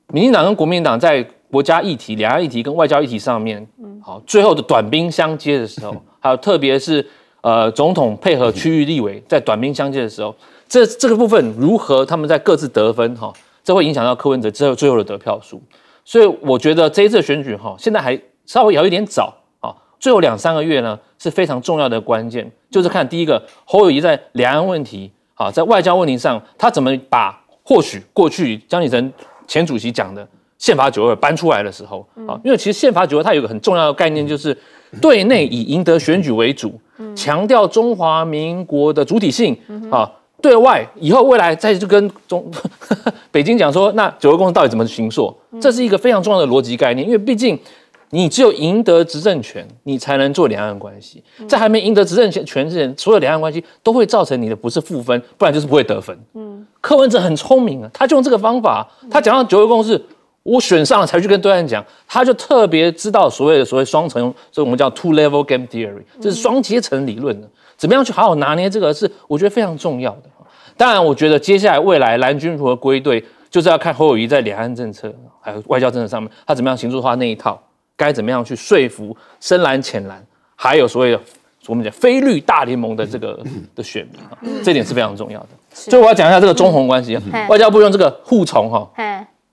Speaker 3: 民进党跟国民党在。国家议题、两岸议题跟外交议题上面，好，最后的短兵相接的时候，<laughs> 还有特别是呃，总统配合区域立委在短兵相接的时候，这这个部分如何，他们在各自得分哈，这会影响到柯文哲最后最后的得票数。所以我觉得这一次选举哈，现在还稍微有一点早啊，最后两三个月呢是非常重要的关键，就是看第一个侯友谊在两岸问题啊，在外交问题上，他怎么把或许过去江启臣前主席讲的。宪法九二搬出来的时候啊，因为其实宪法九二它有一个很重要的概念，就是对内以赢得选举为主，强调中华民国的主体性啊；对外以后未来再去跟中 <laughs> 北京讲说，那九二共识到底怎么行作，这是一个非常重要的逻辑概念。因为毕竟你只有赢得执政权，你才能做两岸关系。在还没赢得执政权之前，所有两岸关系都会造成你的不是负分，不然就是不会得分。嗯，柯文哲很聪明啊，他就用这个方法，他讲到九二共识。我选上了才去跟对岸讲，他就特别知道所谓的所谓双层，所以我们叫 two level game theory，这是双阶层理论的，怎么样去好好拿捏这个是我觉得非常重要的。当然，我觉得接下来未来蓝军如何归队，就是要看侯友谊在两岸政策还有外交政策上面，他怎么样行出他那一套，该怎么样去说服深蓝浅蓝，还有所谓的我们讲非绿大联盟的这个 <laughs> 的选民，这点是非常重要的。
Speaker 1: 所以我要讲一下这个中
Speaker 3: 红关系，外交部用这个互从哈，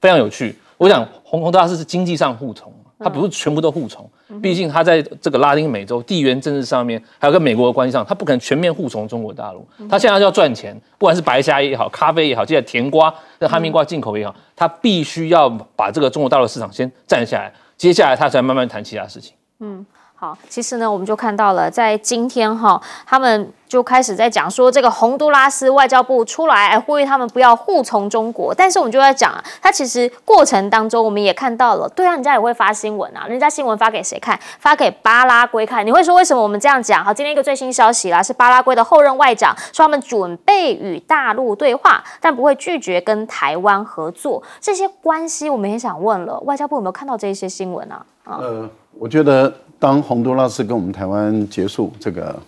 Speaker 3: 非常有趣。我想，洪洪大师是经济上互从，他不是全部都互从。毕竟他在这个拉丁美洲地缘政治上面，还有跟美国的关系上，他不可能全面互从中国大陆。他现在就要赚钱，不管是白虾也好，咖啡也好，或者甜瓜、这哈密瓜进口也好，他必须要把这个中国大陆市场先占下来，接下来他才慢慢谈其他事情。
Speaker 1: 嗯。好，其实呢，我们就看到了，在今天哈，他们就开始在讲说这个洪都拉斯外交部出来，哎，呼吁他们不要护从中国。但是我们就在讲啊，他其实过程当中我们也看到了，对啊，人家也会发新闻啊，人家新闻发给谁看？发给巴拉圭看？你会说为什么我们这样讲？好，今天一个最新消息啦，是巴拉圭的后任外长说他们准备与大陆对话，但不会拒绝跟台湾合作。这些关系我们也想问了，外交部有没有看到这一些新闻啊？呃，
Speaker 2: 我觉得。当洪都拉斯跟我们台湾结束这个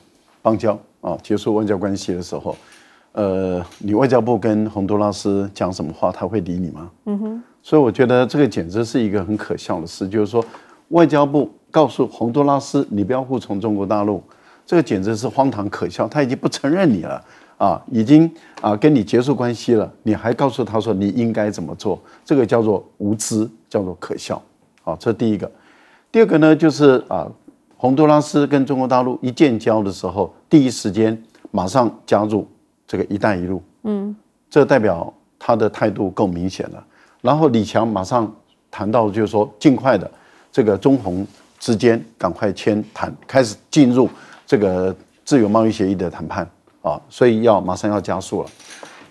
Speaker 2: 邦交啊，结束外交关系的时候，呃，你外交部跟洪都拉斯讲什么话，他会理你吗？嗯哼。所以我觉得这个简直是一个很可笑的事，就是说外交部告诉洪都拉斯，你不要服从中国大陆，这个简直是荒唐可笑，他已经不承认你了啊，已经啊跟你结束关系了，你还告诉他说你应该怎么做，这个叫做无知，叫做可笑。好，这第一个。第二个呢，就是啊，洪都拉斯跟中国大陆一建交的时候，第一时间马上加入这个“一带一路”，嗯，这代表他的态度够明显了。然后李强马上谈到，就是说尽快的这个中红之间赶快签谈，开始进入这个自由贸易协议的谈判啊，所以要马上要加速了。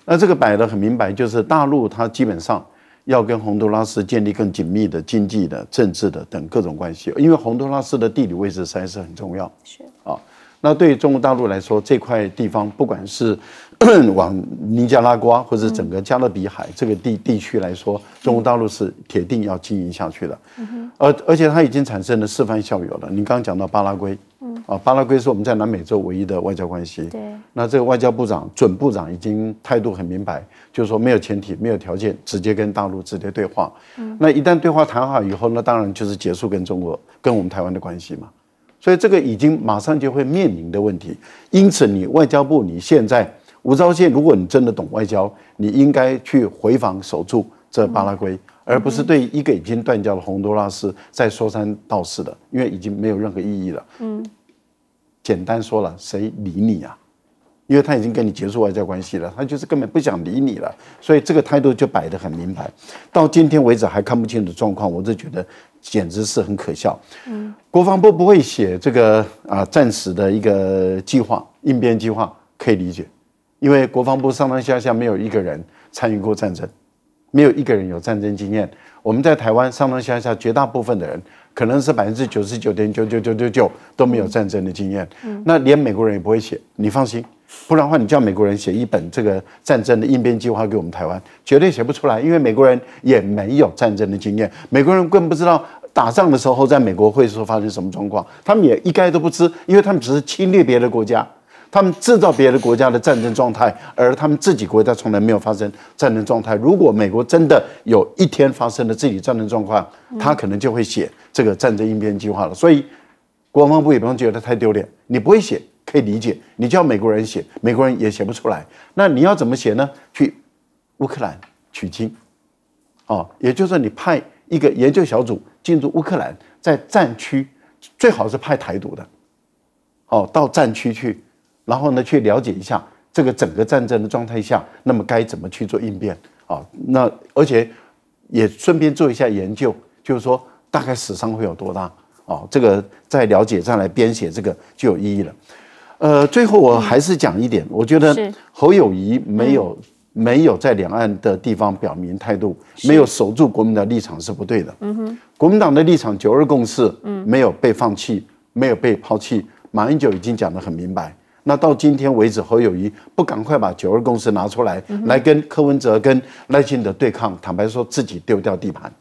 Speaker 2: 那这个摆得很明白，就是大陆它基本上。要跟洪都拉斯建立更紧密的经济的、政治的等各种关系，因为洪都拉斯的地理位置实在是很重要。是啊，那对中国大陆来说，这块地方不管是。<clears throat> 往尼加拉瓜或者整个加勒比海这个地地区来说，中国大陆是铁定要经营下去的，而而且它已经产生了示范效友了。你刚刚讲到巴拉圭，啊，巴拉圭是我们在南美洲唯一的外交关系。对，那这个外交部长、准部长已经态度很明白，就是说没有前提、没有条件，直接跟大陆直接对话。那一旦对话谈好以后，那当然就是结束跟中国、跟我们台湾的关系嘛。所以这个已经马上就会面临的问题。因此，你外交部你现在。吴钊燮，如果你真的懂外交，你应该去回防守住这巴拉圭，而不是对一个已经断交的洪都拉斯再说三道四的，因为已经没有任何意义了。嗯，简单说了，谁理你啊？因为他已经跟你结束外交关系了，他就是根本不想理你了。所以这个态度就摆得很明白。到今天为止还看不清楚状况，我就觉得简直是很可笑。嗯，国防部不会写这个啊，暂时的一个计划、应变计划可以理解。因为国防部上上下下没有一个人参与过战争，没有一个人有战争经验。我们在台湾上上下下绝大部分的人，可能是百分之九十九点九九九九九都没有战争的经验。那连美国人也不会写，你放心。不然的话，你叫美国人写一本这个战争的应变计划给我们台湾，绝对写不出来，因为美国人也没有战争的经验，美国人更不知道打仗的时候在美国会说发生什么状况，他们也一概都不知，因为他们只是侵略别的国家。他们制造别的国家的战争状态，而他们自己国家从来没有发生战争状态。如果美国真的有一天发生了自己战争状况，他可能就会写这个战争应变计划了。所以，国防部也不用觉得太丢脸，你不会写可以理解。你叫美国人写，美国人也写不出来。那你要怎么写呢？去乌克兰取经哦，也就是说你派一个研究小组进驻乌克兰，在战区最好是派台独的哦，到战区去。然后呢，去了解一下这个整个战争的状态下，那么该怎么去做应变啊？那而且也顺便做一下研究，就是说大概死伤会有多大啊？这个在了解上来编写这个就有意义了。呃，最后我还是讲一点，我觉得侯友谊没有没有在两岸的地方表明态度，没有守住国民的立场是不对的。嗯哼，国民党的立场九二共识，嗯，没有被放弃，没有被抛弃。马英九已经讲的很明白。那到今天为止，侯友谊不赶快把九二公司拿出来，来跟柯文哲、跟赖清德对抗，坦白说自己丢掉地盘。